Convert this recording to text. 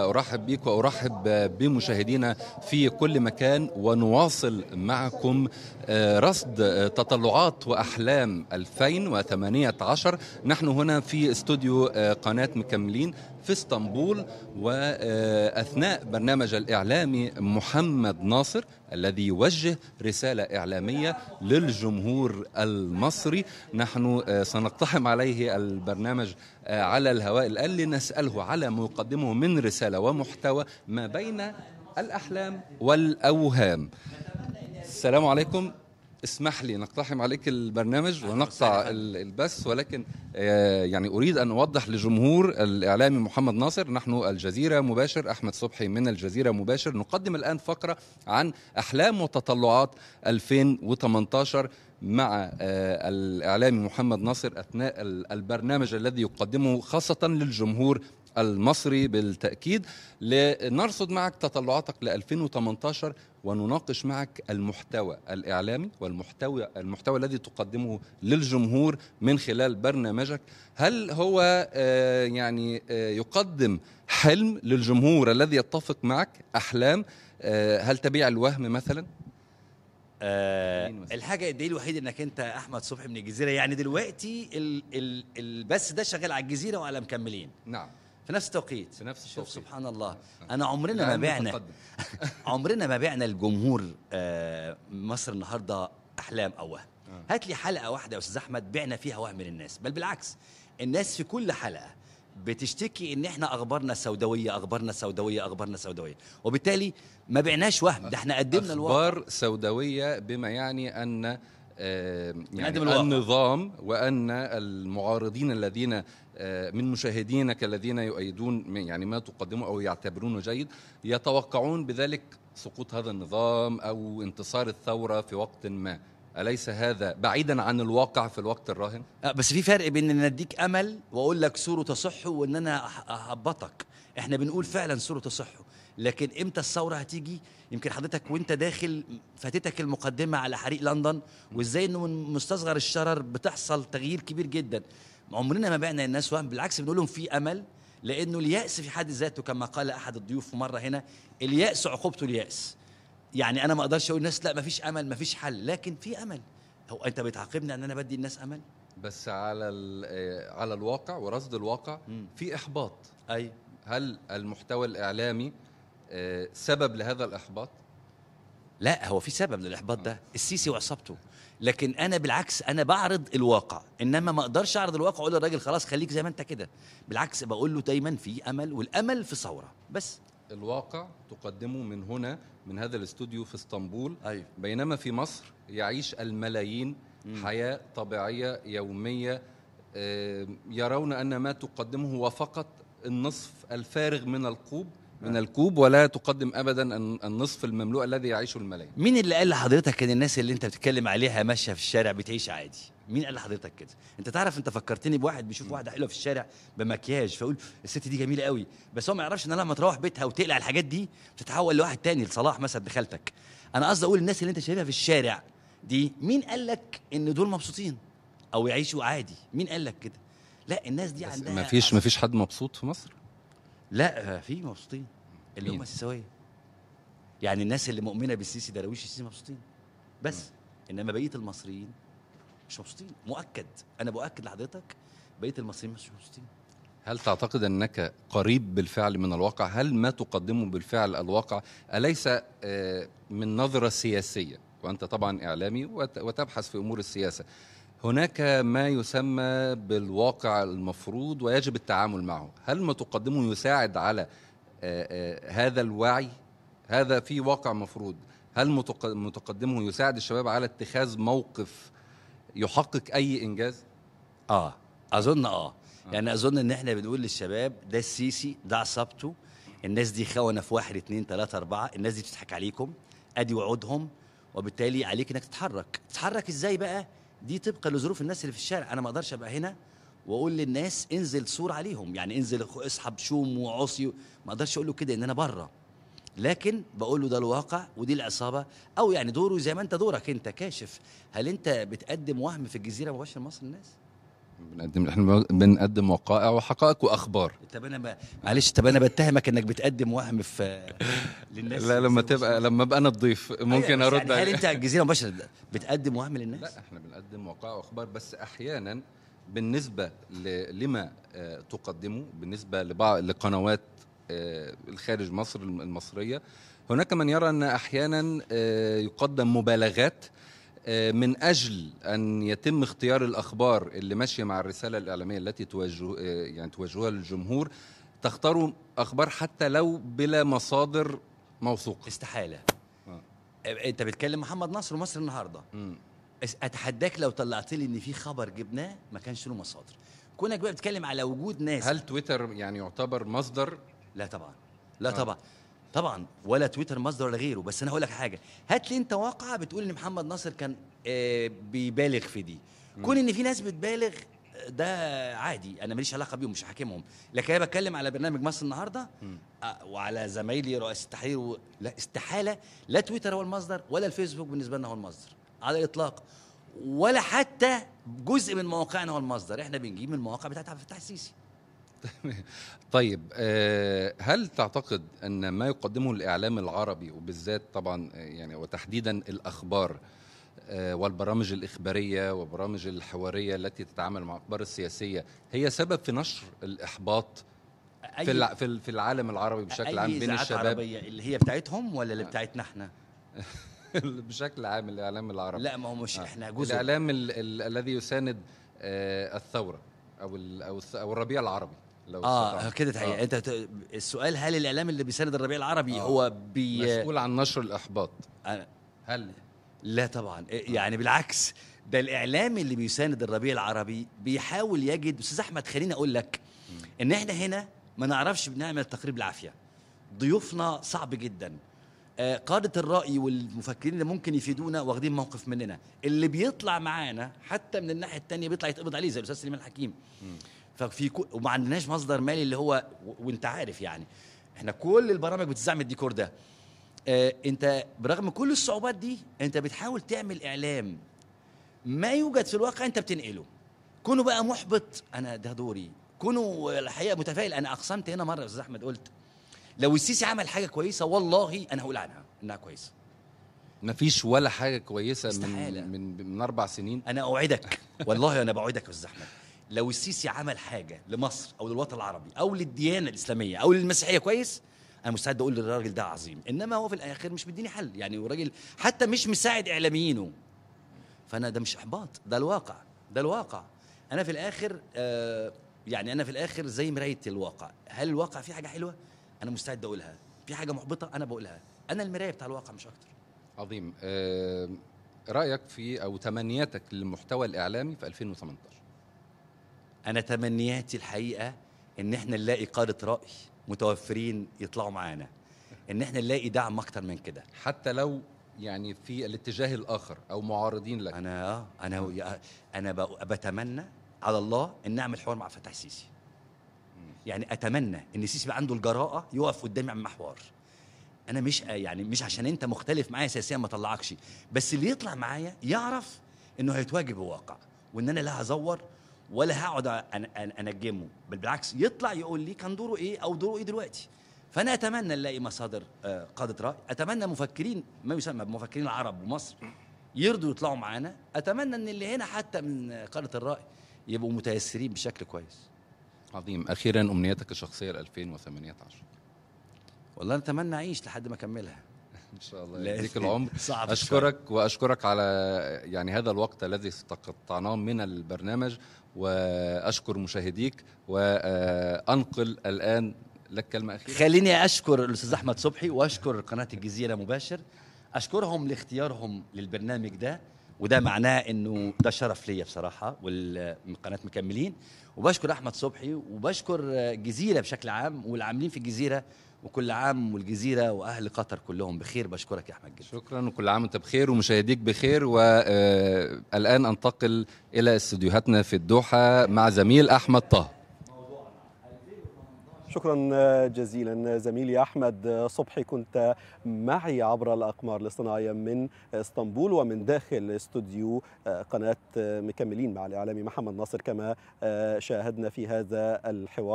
أرحب بك وأرحب بمشاهدينا في كل مكان ونواصل معكم آه، رصد آه، تطلعات وأحلام 2018 نحن هنا في استوديو آه، قناة مكملين في اسطنبول واثناء برنامج الاعلامي محمد ناصر الذي يوجه رساله اعلاميه للجمهور المصري نحن سنقتحم عليه البرنامج على الهواء الآن لنسأله على ما يقدمه من رسالة ومحتوى ما بين الأحلام والأوهام السلام عليكم اسمح لي نقتحم عليك البرنامج ونقطع البث ولكن آه، يعني اريد ان اوضح لجمهور الاعلامي محمد ناصر نحن الجزيره مباشر احمد صبحي من الجزيره مباشر نقدم الان فقره عن احلام وتطلعات 2018 مع آه، الاعلامي محمد ناصر اثناء البرنامج الذي يقدمه خاصه للجمهور المصري بالتأكيد لنرصد معك تطلعاتك ل 2018 ونناقش معك المحتوى الإعلامي والمحتوى المحتوى الذي تقدمه للجمهور من خلال برنامجك هل هو آه، يعني آه، يقدم حلم للجمهور الذي يتفق معك أحلام آه، هل تبيع الوهم مثلا؟ أه الحاجه دي الوحيد انك انت احمد صبحي من الجزيره يعني دلوقتي البث ده شغال على الجزيره وعلى مكملين نعم في نفس التوقيت في نفس الشوف شوف سبحان الله انا عمرنا ما بعنا عمرنا ما بعنا الجمهور آه، مصر النهارده احلام او وهم آه. هات لي حلقه واحده يا استاذ احمد بعنا فيها وهم للناس بل بالعكس الناس في كل حلقه بتشتكي ان احنا اخبارنا سوداويه اخبارنا سوداويه اخبارنا سوداويه وبالتالي ما بعناش وهم ده احنا قدمنا الوهم اخبار سوداويه بما يعني ان آه، يعني النظام وان المعارضين الذين آه، من مشاهدينك الذين يؤيدون يعني ما تقدمه او يعتبرونه جيد يتوقعون بذلك سقوط هذا النظام او انتصار الثوره في وقت ما اليس هذا بعيدا عن الواقع في الوقت الراهن أه بس في فرق بين ان اديك امل واقول لك سوره تصح وان انا احبطك احنا بنقول فعلا سوره تصح لكن امتى الثوره هتيجي يمكن حضرتك وانت داخل فاتتك المقدمه على حريق لندن وازاي انه من مستصغر الشرر بتحصل تغيير كبير جدا عمرنا ما بعنا الناس وهم بالعكس بنقول لهم في امل لانه الياس في حد ذاته كما قال احد الضيوف مره هنا الياس عقوبته الياس يعني انا ما اقدرش اقول للناس لا ما فيش امل ما فيش حل لكن في امل هو انت بتعاقبني ان انا بدي الناس امل بس على آه، على الواقع ورصد الواقع في احباط اي هل المحتوى الاعلامي سبب لهذا الإحباط؟ لا هو في سبب للإحباط ده السيسي وعصابته لكن انا بالعكس انا بعرض الواقع انما ما اقدرش اعرض الواقع اقول للراجل خلاص خليك زي ما انت كده بالعكس بقول له دايما في امل والامل في ثوره بس الواقع تقدمه من هنا من هذا الاستوديو في اسطنبول أيوه. بينما في مصر يعيش الملايين م. حياه طبيعيه يوميه يرون ان ما تقدمه هو فقط النصف الفارغ من القوب من الكوب ولا تقدم ابدا النصف المملوء الذي يعيشه الملايين مين اللي قال لحضرتك ان الناس اللي انت بتتكلم عليها ماشيه في الشارع بتعيش عادي مين قال لحضرتك كده انت تعرف انت فكرتني بواحد بيشوف واحده حلوه في الشارع بمكياج فيقول الست دي جميله قوي بس هو ما يعرفش ان لما تروح بيتها وتقلع الحاجات دي بتتحول لواحد تاني لصلاح مثلا بخالتك انا قصدي اقول الناس اللي انت شايفها في الشارع دي مين قال لك ان دول مبسوطين او يعيشوا عادي مين قال لك كده لا الناس دي عندها ما فيش ما فيش حد مبسوط في مصر لا في مبسوطين اللي هم السويه يعني الناس اللي مؤمنه بالسيسي دراويش السيسي مبسوطين بس مم. انما بقيه المصريين مش مبسوطين مؤكد انا بؤكد لحضرتك بقيه المصريين مش مبسوطين هل تعتقد انك قريب بالفعل من الواقع هل ما تقدمه بالفعل الواقع اليس آه، من نظره سياسيه وانت طبعا اعلامي وتبحث في امور السياسه هناك ما يسمى بالواقع المفروض ويجب التعامل معه هل ما تقدمه يساعد على آه، آه، هذا الوعي هذا في واقع مفروض هل متقدمه يساعد الشباب على اتخاذ موقف يحقق اي انجاز اه اظن اه, آه. يعني اظن ان احنا بنقول للشباب ده السيسي ده عصابته الناس دي خونه في واحد اتنين تلاته اربعه الناس دي بتضحك عليكم ادي وعودهم وبالتالي عليك انك تتحرك تتحرك ازاي بقى دي طبقا لظروف الناس اللي في الشارع انا ما اقدرش ابقى هنا واقول للناس انزل صور عليهم يعني انزل اسحب شوم وعصي ما اقدرش اقول له كده ان انا بره لكن بقول له ده الواقع ودي العصابه او يعني دوره زي ما انت دورك انت كاشف هل انت بتقدم وهم في الجزيره مباشر مصر الناس بنقدم احنا بنقدم وقائع وحقائق واخبار طب انا معلش طب انا بتهمك انك بتقدم وهم في للناس لا لما تبقى لما ابقى انا الضيف ممكن أيوة، ارد يعني هل انت على الجزيره مباشره بتقدم وهم للناس؟ لا احنا بنقدم وقائع واخبار بس احيانا بالنسبه لما آه، تقدمه بالنسبه لبعض لقنوات آه، الخارج مصر المصريه هناك من يرى ان احيانا آه، يقدم مبالغات آه، من اجل ان يتم اختيار الاخبار اللي ماشيه مع الرساله الاعلاميه التي توجه آه، يعني توجهها للجمهور تختاروا اخبار حتى لو بلا مصادر موثوقه استحاله آه. آه، انت بتكلم محمد نصر ومصر النهارده م. اتحداك لو طلعت لي ان في خبر جبناه ما كانش له مصادر كونك بقى بتتكلم على وجود ناس هل تويتر يعني يعتبر مصدر لا طبعا لا آه. طبعا طبعا ولا تويتر مصدر ولا غيره بس انا هقول لك حاجه هات لي انت واقعه بتقول ان محمد ناصر كان آه بيبالغ في دي كون ان في ناس بتبالغ ده عادي انا ماليش علاقه بيهم مش هحاكمهم لكن انا بتكلم على برنامج مصر النهارده آه، وعلى زمايلي رئيس التحرير و... لا استحاله لا تويتر هو المصدر ولا الفيسبوك بالنسبه لنا هو المصدر على الاطلاق ولا حتى جزء من مواقعنا هو المصدر احنا بنجيب من المواقع بتاعت عبد الفتاح السيسي طيب آه، هل تعتقد ان ما يقدمه الاعلام العربي وبالذات طبعا آه، يعني وتحديدا الاخبار آه، والبرامج الاخباريه وبرامج الحواريه التي تتعامل مع الاخبار السياسيه هي سبب في نشر الاحباط في في العالم العربي بشكل عام بين الشباب العربية اللي هي بتاعتهم ولا اللي بتاعتنا احنا بشكل عام الاعلام العربي لا ما هو مش احنا جزء الاعلام الذي يساند الثوره او او الربيع العربي لو اه كده تحقيق آه. انت السؤال هل الاعلام اللي بيساند الربيع العربي آه. هو بي... مسؤول عن نشر الاحباط أنا... هل لا طبعا إيه، آه. يعني بالعكس ده الاعلام اللي بيساند الربيع العربي بيحاول يجد استاذ احمد خليني اقول لك ان احنا هنا ما نعرفش بنعمل تقريب بالعافيه ضيوفنا صعب جدا آه قادة الرأي والمفكرين اللي ممكن يفيدونا واخدين موقف مننا اللي بيطلع معانا حتى من الناحية الثانيه بيطلع يتقبض عليه زي الأستاذ سليمان الحكيم م. ففي كو... وما عندناش مصدر مالي اللي هو و... وانت عارف يعني احنا كل البرامج بتزعم الديكور ده اه انت برغم كل الصعوبات دي انت بتحاول تعمل اعلام ما يوجد في الواقع انت بتنقله كونه بقى محبط انا ده دوري كونه الحقيقه متفائل انا اقسمت هنا مره يا استاذ احمد قلت لو السيسي عمل حاجه كويسه والله انا هقول عنها انها كويسه ما فيش ولا حاجه كويسه استحالة. من من من اربع سنين انا اوعدك والله انا بوعدك يا استاذ احمد لو السيسي عمل حاجه لمصر او للوطن العربي او للديانه الاسلاميه او للمسيحيه كويس انا مستعد اقول للراجل ده عظيم انما هو في الاخر مش مديني حل يعني الراجل حتى مش مساعد اعلاميينه فانا ده مش احباط ده الواقع ده الواقع انا في الاخر آه يعني انا في الاخر زي مرايه الواقع هل الواقع فيه حاجه حلوه انا مستعد اقولها في حاجه محبطه انا بقولها انا المرايه بتاع الواقع مش اكتر عظيم آه رايك في او تمنياتك للمحتوى الاعلامي في 2018 انا تمنياتي الحقيقه ان احنا نلاقي قاده راي متوفرين يطلعوا معانا ان احنا نلاقي دعم اكتر من كده حتى لو يعني في الاتجاه الاخر او معارضين لك انا اه انا انا بتمنى على الله ان اعمل حوار مع فتح السيسي يعني اتمنى ان السيسي يبقى عنده الجراءه يقف قدامي على المحور انا مش يعني مش عشان انت مختلف معايا سياسيا ما طلعكش بس اللي يطلع معايا يعرف انه هيتواجه بواقع وان انا لا هزور ولا هقعد انجمه بل بالعكس يطلع يقول لي كان دوره ايه او دوره ايه دلوقتي فانا اتمنى نلاقي مصادر آه، قاده راي اتمنى مفكرين ما يسمى بمفكرين العرب ومصر يرضوا يطلعوا معانا اتمنى ان اللي هنا حتى من قاده الراي يبقوا متيسرين بشكل كويس عظيم اخيرا امنيتك الشخصيه ل 2018 والله اتمنى اعيش لحد ما اكملها ان شاء الله يديك العمر صعب اشكرك شوي. واشكرك على يعني هذا الوقت الذي تقطعناه من البرنامج واشكر مشاهديك وانقل الان لك كلمه اخيره خليني اشكر الاستاذ احمد صبحي واشكر قناه الجزيره مباشر اشكرهم لاختيارهم للبرنامج ده وده معناه انه ده شرف ليا بصراحه والقناه مكملين وبشكر احمد صبحي وبشكر الجزيره بشكل عام والعاملين في الجزيره وكل عام والجزيرة وأهل قطر كلهم بخير بشكرك يا أحمد جدا شكرا وكل عام وأنت بخير ومشاهديك بخير والآن آه، أنتقل إلى استديوهاتنا في الدوحة مع زميل أحمد طه شكرا آه، جزيلا آه، زميلي احمد صبحي كنت معي عبر الاقمار الاصطناعيه من اسطنبول ومن داخل استوديو قناه مكملين مع الاعلامي محمد ناصر كما شاهدنا في هذا الحوار